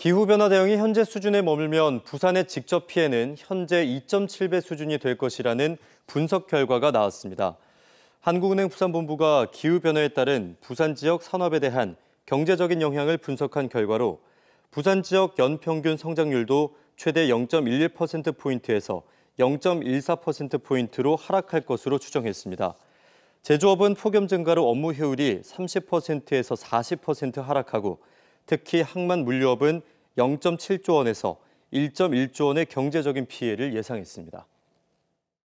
기후변화 대응이 현재 수준에 머물면 부산의 직접 피해는 현재 2.7배 수준이 될 것이라는 분석 결과가 나왔습니다. 한국은행 부산본부가 기후변화에 따른 부산 지역 산업에 대한 경제적인 영향을 분석한 결과로 부산 지역 연평균 성장률도 최대 0.11%포인트에서 0.14%포인트로 하락할 것으로 추정했습니다. 제조업은 폭염 증가로 업무 효율이 30%에서 40% 하락하고 특히 항만 물류업은 0.7조 원에서 1.1조 원의 경제적인 피해를 예상했습니다.